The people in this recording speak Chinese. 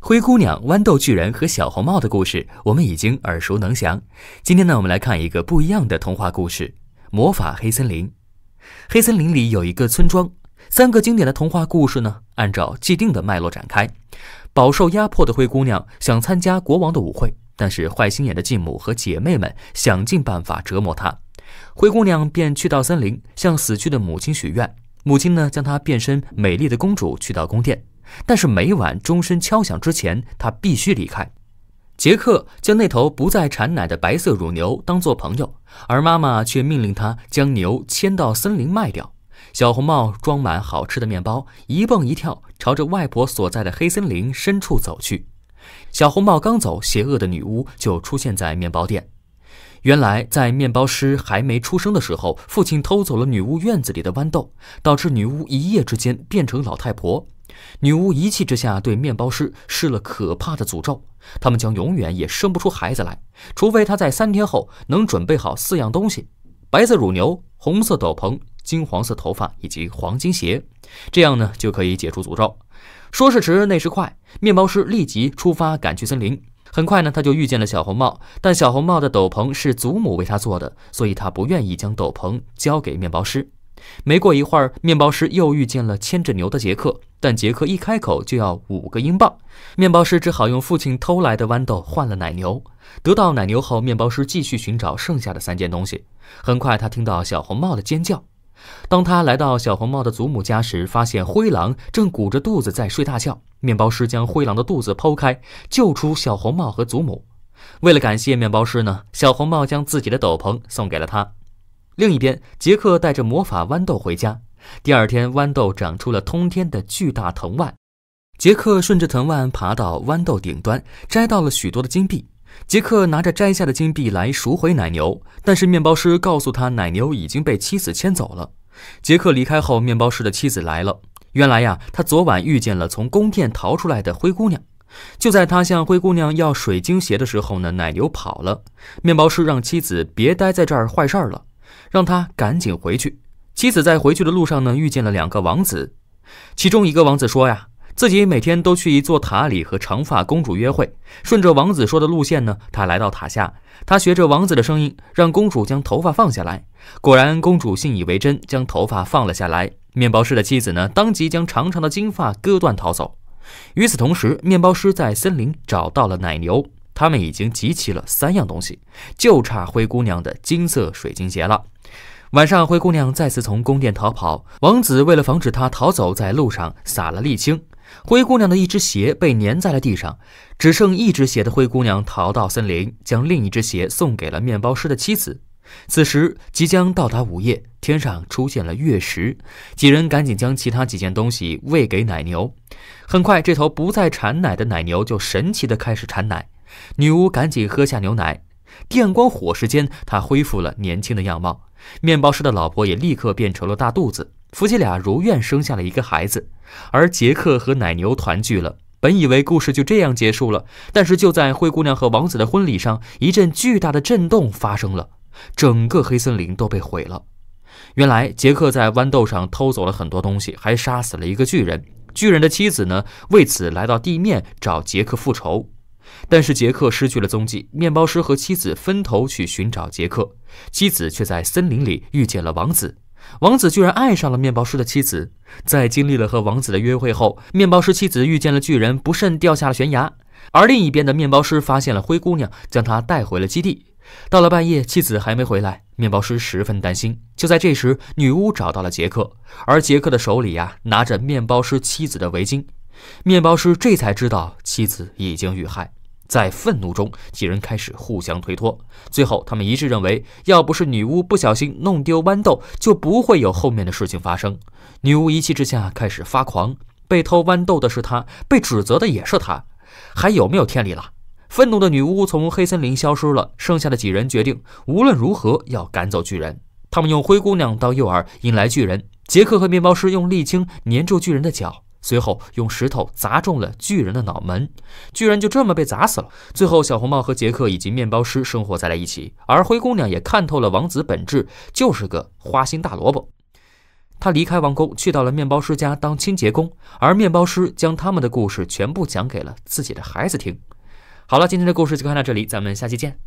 灰姑娘、豌豆巨人和小红帽的故事我们已经耳熟能详。今天呢，我们来看一个不一样的童话故事——魔法黑森林。黑森林里有一个村庄。三个经典的童话故事呢，按照既定的脉络展开。饱受压迫的灰姑娘想参加国王的舞会，但是坏心眼的继母和姐妹们想尽办法折磨她。灰姑娘便去到森林，向死去的母亲许愿。母亲呢，将她变身美丽的公主，去到宫殿。但是每晚钟声敲响之前，他必须离开。杰克将那头不再产奶的白色乳牛当做朋友，而妈妈却命令他将牛牵到森林卖掉。小红帽装满好吃的面包，一蹦一跳朝着外婆所在的黑森林深处走去。小红帽刚走，邪恶的女巫就出现在面包店。原来，在面包师还没出生的时候，父亲偷走了女巫院子里的豌豆，导致女巫一夜之间变成老太婆。女巫一气之下对面包师施了可怕的诅咒，他们将永远也生不出孩子来，除非他在三天后能准备好四样东西：白色乳牛、红色斗篷、金黄色头发以及黄金鞋。这样呢就可以解除诅咒。说时迟，那时快，面包师立即出发赶去森林。很快呢他就遇见了小红帽，但小红帽的斗篷是祖母为他做的，所以他不愿意将斗篷交给面包师。没过一会儿，面包师又遇见了牵着牛的杰克，但杰克一开口就要五个英镑，面包师只好用父亲偷来的豌豆换了奶牛。得到奶牛后，面包师继续寻找剩下的三件东西。很快，他听到小红帽的尖叫。当他来到小红帽的祖母家时，发现灰狼正鼓着肚子在睡大觉。面包师将灰狼的肚子剖开，救出小红帽和祖母。为了感谢面包师呢，小红帽将自己的斗篷送给了他。另一边，杰克带着魔法豌豆回家。第二天，豌豆长出了通天的巨大藤蔓。杰克顺着藤蔓爬到豌豆顶端，摘到了许多的金币。杰克拿着摘下的金币来赎回奶牛，但是面包师告诉他，奶牛已经被妻子牵走了。杰克离开后，面包师的妻子来了。原来呀，他昨晚遇见了从宫殿逃出来的灰姑娘。就在他向灰姑娘要水晶鞋的时候呢，奶牛跑了。面包师让妻子别待在这儿坏事儿了。让他赶紧回去。妻子在回去的路上呢，遇见了两个王子，其中一个王子说呀，自己每天都去一座塔里和长发公主约会。顺着王子说的路线呢，他来到塔下，他学着王子的声音，让公主将头发放下来。果然，公主信以为真，将头发放了下来。面包师的妻子呢，当即将长长的金发割断逃走。与此同时，面包师在森林找到了奶牛。他们已经集齐了三样东西，就差灰姑娘的金色水晶鞋了。晚上，灰姑娘再次从宫殿逃跑。王子为了防止她逃走，在路上撒了沥青。灰姑娘的一只鞋被粘在了地上，只剩一只鞋的灰姑娘逃到森林，将另一只鞋送给了面包师的妻子。此时即将到达午夜，天上出现了月食。几人赶紧将其他几件东西喂给奶牛。很快，这头不再产奶的奶牛就神奇的开始产奶。女巫赶紧喝下牛奶，电光火石间，她恢复了年轻的样貌。面包师的老婆也立刻变成了大肚子，夫妻俩如愿生下了一个孩子。而杰克和奶牛团聚了。本以为故事就这样结束了，但是就在灰姑娘和王子的婚礼上，一阵巨大的震动发生了，整个黑森林都被毁了。原来，杰克在豌豆上偷走了很多东西，还杀死了一个巨人。巨人的妻子呢，为此来到地面找杰克复仇。但是杰克失去了踪迹，面包师和妻子分头去寻找杰克，妻子却在森林里遇见了王子，王子居然爱上了面包师的妻子。在经历了和王子的约会后，面包师妻子遇见了巨人，不慎掉下了悬崖。而另一边的面包师发现了灰姑娘，将她带回了基地。到了半夜，妻子还没回来，面包师十分担心。就在这时，女巫找到了杰克，而杰克的手里呀拿着面包师妻子的围巾，面包师这才知道妻子已经遇害。在愤怒中，几人开始互相推脱。最后，他们一致认为，要不是女巫不小心弄丢豌豆，就不会有后面的事情发生。女巫一气之下开始发狂。被偷豌豆的是她，被指责的也是她，还有没有天理了？愤怒的女巫从黑森林消失了。剩下的几人决定，无论如何要赶走巨人。他们用灰姑娘当诱饵引来巨人。杰克和面包师用沥青粘住巨人的脚。随后用石头砸中了巨人的脑门，巨人就这么被砸死了。最后，小红帽和杰克以及面包师生活在了一起，而灰姑娘也看透了王子本质，就是个花心大萝卜。他离开王宫，去到了面包师家当清洁工，而面包师将他们的故事全部讲给了自己的孩子听。好了，今天的故事就看到这里，咱们下期见。